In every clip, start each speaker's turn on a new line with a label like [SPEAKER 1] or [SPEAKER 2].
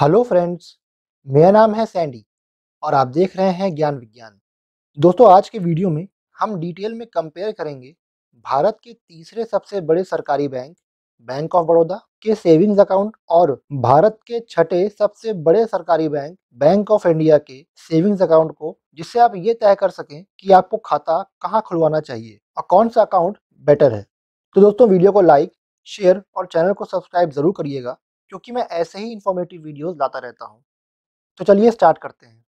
[SPEAKER 1] hello friends मेरा नाम है सैंडी और आप देख रहे हैं ज्ञान विज्ञान दोस्तों आज के वीडियो में हम डिटेल में कंपेयर करेंगे भारत के तीसरे सबसे बड़े सरकारी बैंक बैंक ऑफ बड़ौदा के सेविंग्स अकाउंट और भारत के छठे सबसे बड़े सरकारी बैंक बैंक ऑफ इंडिया के सेविंग्स अकाउंट को जिससे आप ये तय कर सकें कि आपको खाता कहाँ खुलवाना चाहिए और कौन सा अकाउंट बेटर है तो दोस्तों वीडियो को लाइक शेयर और चैनल को सब्सक्राइब जरूर करिएगा क्योंकि मैं ऐसे ही इंफॉर्मेटिव वीडियोस लाता रहता हूँ तो चलिए स्टार्ट करते हैं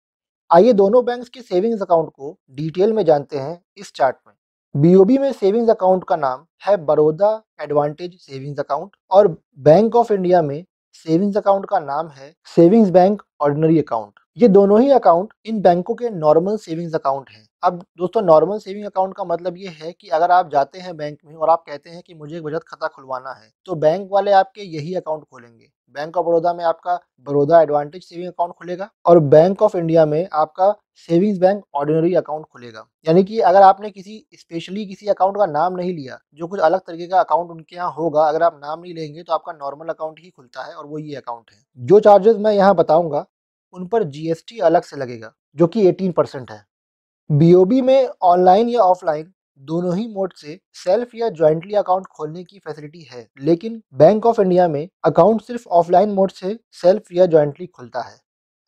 [SPEAKER 1] आइए दोनों बैंक्स के सेविंग्स अकाउंट को डिटेल में जानते हैं इस चार्ट में बीओबी में सेविंग्स अकाउंट का नाम है बड़ौदा एडवांटेज सेविंग्स अकाउंट और बैंक ऑफ इंडिया में सेविंग्स अकाउंट का नाम है सेविंग्स बैंक ऑर्डिनरी अकाउंट ये दोनों ही अकाउंट इन बैंकों के नॉर्मल सेविंग्स अकाउंट हैं अब दोस्तों नॉर्मल सेविंग अकाउंट का मतलब ये है कि अगर आप जाते हैं बैंक में और आप कहते हैं कि मुझे बचत खाता खुलवाना है तो बैंक वाले आपके यही अकाउंट खोलेंगे बैंक ऑफ बड़ौदा में आपका बड़ौदा एडवांटेज सेविंग अकाउंट खुलेगा और बैंक ऑफ इंडिया में आपका सेविंग्स बैंक ऑर्डिनरी अकाउंट खुलेगा यानी कि अगर आपने किसी स्पेशली किसी अकाउंट का नाम नहीं लिया जो कुछ अलग तरीके का अकाउंट उनके यहाँ होगा अगर आप नाम नहीं लेंगे तो आपका नॉर्मल अकाउंट ही खुलता है और वो ये अकाउंट है जो चार्जेस मैं यहाँ बताऊंगा उन पर जीएसटी अलग से लगेगा जो कि 18 परसेंट है बीओबी में ऑनलाइन या ऑफलाइन दोनों ही मोड से सेल्फ या ज्वाइंटली अकाउंट खोलने की फैसिलिटी है लेकिन बैंक ऑफ इंडिया में अकाउंट सिर्फ ऑफलाइन मोड से सेल्फ या ज्वाइंटली खुलता है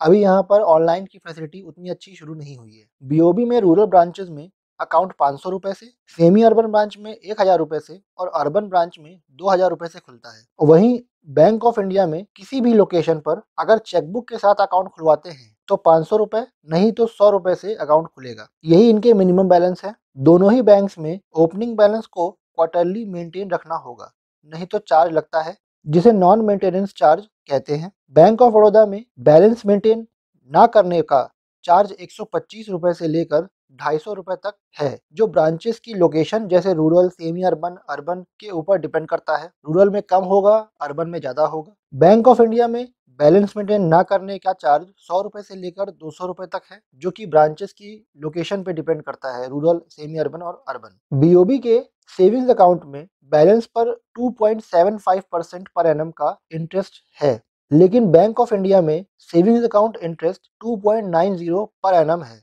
[SPEAKER 1] अभी यहाँ पर ऑनलाइन की फैसिलिटी उतनी अच्छी शुरू नहीं हुई है बीओबी में रूरल ब्रांचेज में अकाउंट पाँच सौ रुपये से सेमी अर्बन ब्रांच में एक हज़ार रुपये से और अर्बन ब्रांच में दो हज़ार रुपये से खुलता है वहीं बैंक ऑफ इंडिया में किसी भी लोकेशन पर अगर चेकबुक के साथ अकाउंट खुलवाते हैं तो पाँच सौ रुपए नहीं तो सौ रुपए से अकाउंट खुलेगा यही इनके मिनिमम बैलेंस है दोनों ही बैंक्स में ओपनिंग बैलेंस को क्वार्टरली मेंटेन रखना होगा नहीं तो चार्ज लगता है जिसे नॉन मेंटेनेंस चार्ज कहते हैं बैंक ऑफ बड़ौदा में बैलेंस मेंटेन ना करने का चार्ज एक सौ से लेकर ढाई सौ रुपये तक है जो ब्रांचेस की लोकेशन जैसे रूरल सेमी अर्बन अर्बन के ऊपर डिपेंड करता है रूरल में कम होगा अर्बन में ज़्यादा होगा बैंक ऑफ इंडिया में बैलेंस मेंटेन ना करने का चार्ज सौ रुपये से लेकर दो सौ रुपये तक है जो कि ब्रांचेस की लोकेशन पे डिपेंड करता है रूरल सेमी अर्बन और अर्बन बीओबी के सेविंग्स अकाउंट में बैलेंस पर 2.75 परसेंट पर एनम का इंटरेस्ट है लेकिन बैंक ऑफ इंडिया में savings account interest 2.90 per annum है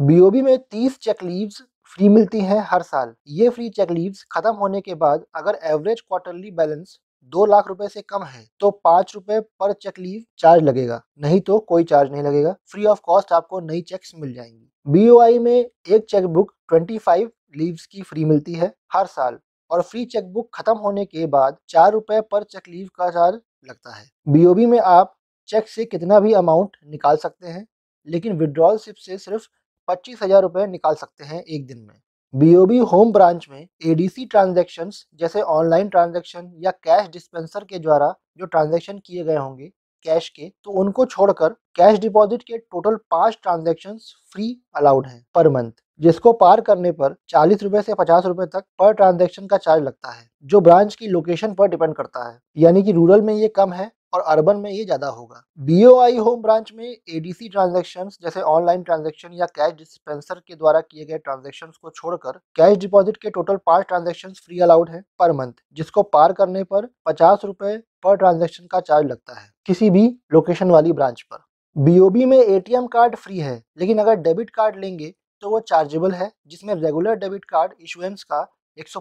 [SPEAKER 1] बीओबी में 30 चेक लीव्स फ्री मिलती हैं हर साल ये फ्री चेक लीव्स खत्म होने के बाद अगर एवरेज क्वार्टरली बैलेंस दो लाख रुपए से कम है तो पाँच रुपए पर चेक लीव चार्ज लगेगा नहीं तो कोई चार्ज नहीं लगेगा फ्री ऑफ कॉस्ट आपको नई चेक्स मिल जाएंगी बीओआई में एक ट्वेंटी फाइव लीव्स की फ्री मिलती है हर साल और फ्री चेक बुक खत्म होने के बाद चार रुपए पर चेक लीव का चार्ज लगता है बीओबी में आप चेक से कितना भी अमाउंट निकाल सकते हैं लेकिन विड्रॉल सिप से सिर्फ पच्चीस हजार रुपए निकाल सकते हैं एक दिन में बीओबी होम ब्रांच में एडीसी ट्रांजैक्शंस जैसे ऑनलाइन ट्रांजैक्शन या कैश डिस्पेंसर के द्वारा जो ट्रांजैक्शन किए गए होंगे कैश के तो उनको छोड़कर कैश डिपॉजिट के टोटल पांच ट्रांजेक्शन फ्री अलाउड हैं पर मंथ जिसको पार करने पर चालीस रूपए से पचास रूपए तक पर ट्रांजेक्शन का चार्ज लगता है जो ब्रांच की लोकेशन पर डिपेंड करता है यानी कि रूरल में ये कम है और अर्बन में ये ज़्यादा होगा बी होम ब्रांच में एडीसी ट्रांजेक्शन जैसे ऑनलाइन ट्रांजेक्शन या कैश डिस्पेंसर के द्वारा किए गए ट्रांजेक्शन को छोड़कर कैश डिपॉजिट के टोटल पांच ट्रांजेक्शन फ्री अलाउड है पर मंथ जिसको पार करने पर पचास रुपए पर ट्रांजेक्शन का चार्ज लगता है किसी भी लोकेशन वाली ब्रांच पर बीओबी में एटीएम कार्ड फ्री है लेकिन अगर डेबिट कार्ड लेंगे तो वो चार्जेबल है जिसमें रेगुलर डेबिट कार्ड इशुएंस का एक सौ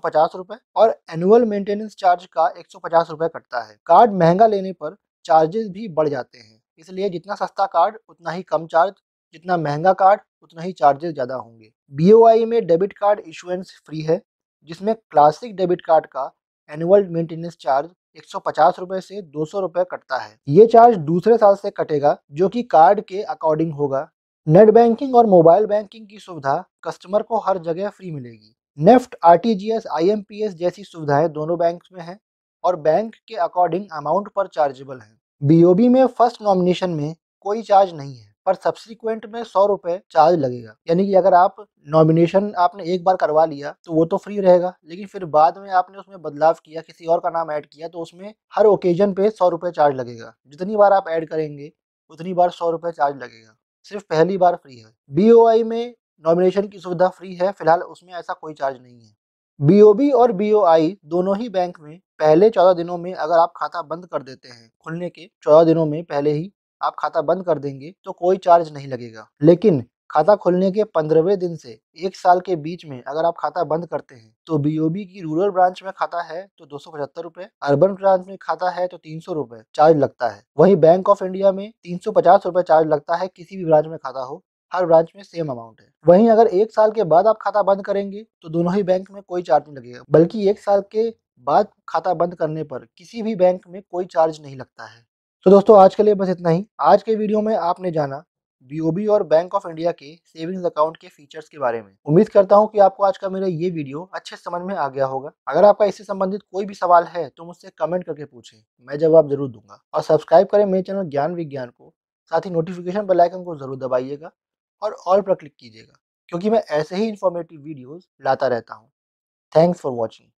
[SPEAKER 1] और एनुअल मेंटेनेंस चार्ज का एक सौ कटता है कार्ड महंगा लेने पर चार्जेस भी बढ़ जाते हैं इसलिए जितना सस्ता कार्ड उतना ही कम चार्ज जितना महंगा कार्ड उतना ही चार्जेस ज़्यादा होंगे बी में डेबिट कार्ड इशुएंस फ्री है जिसमें क्लासिक डेबिट कार्ड का एनुअल मेंटेनेंस चार्ज एक सौ से दो सौ कटता है ये चार्ज दूसरे साल से कटेगा जो कि कार्ड के अकॉर्डिंग होगा नेट बैंकिंग और मोबाइल बैंकिंग की सुविधा कस्टमर को हर जगह फ्री मिलेगी नेफ्ट आरटीजीएस आईएमपीएस जैसी सुविधाएं दोनों बैंक में हैं और बैंक के अकॉर्डिंग अमाउंट पर चार्जेबल है बीओबी में फर्स्ट नॉमिनेशन में कोई चार्ज नहीं है पर सब्सिक्वेंट में सौ रुपए चार्ज लगेगा यानी कि अगर आप नॉमिनेशन आपने एक बार करवा लिया तो वो तो फ्री रहेगा लेकिन फिर बाद में आपने उसमें बदलाव किया किसी और का नाम ऐड किया तो उसमें हर ओकेजन पे सौ रुपए चार्ज लगेगा जितनी बार आप ऐड करेंगे उतनी बार सौ रुपए चार्ज लगेगा सिर्फ पहली बार फ्री है बी में नॉमिनेशन की सुविधा फ्री है फिलहाल उसमें ऐसा कोई चार्ज नहीं है बीओबी और बीओआई दोनों ही बैंक में पहले चौदह दिनों में अगर आप खाता बंद कर देते हैं खुलने के चौदह दिनों में पहले ही आप खाता बंद कर देंगे तो कोई चार्ज नहीं लगेगा लेकिन खाता खुलने के पंद्रहवें दिन से एक साल के बीच में अगर आप खाता बंद करते हैं तो बीओबी की रूरल ब्रांच में खाता है तो दो सौ पचहत्तर रूपए अर्बन ब्रांच में खाता है तो तीन सौ रूपए चार्ज लगता है वहीं बैंक ऑफ इंडिया में तीन सौ पचास रूपए चार्ज लगता है किसी भी ब्रांच में खाता हो हर ब्रांच में सेम अमाउंट है वहीं अगर एक साल के बाद आप खाता बंद करेंगे तो दोनों ही बैंक में कोई चार्ज नहीं लगेगा बल्कि एक साल के बाद खाता बंद करने पर किसी भी बैंक में कोई चार्ज नहीं लगता है तो दोस्तों आज के लिए बस इतना ही आज के वीडियो में आपने जाना बी और बैंक ऑफ इंडिया के सेविंग्स अकाउंट के फीचर्स के बारे में उम्मीद करता हूँ कि आपको आज का मेरा ये वीडियो अच्छे समझ में आ गया होगा अगर आपका इससे संबंधित कोई भी सवाल है तो मुझसे कमेंट करके पूछें मैं जवाब जरूर दूंगा और सब्सक्राइब करें मेरे चैनल ज्ञान विज्ञान को साथ ही नोटिफिकेशन बेल आइकन को जरूर दबाइएगा और ऑल पर क्लिक कीजिएगा क्योंकि मैं ऐसे ही इंफॉर्मेटिव वीडियोस लाता रहता हूँ थैंक्स फॉर वॉचिंग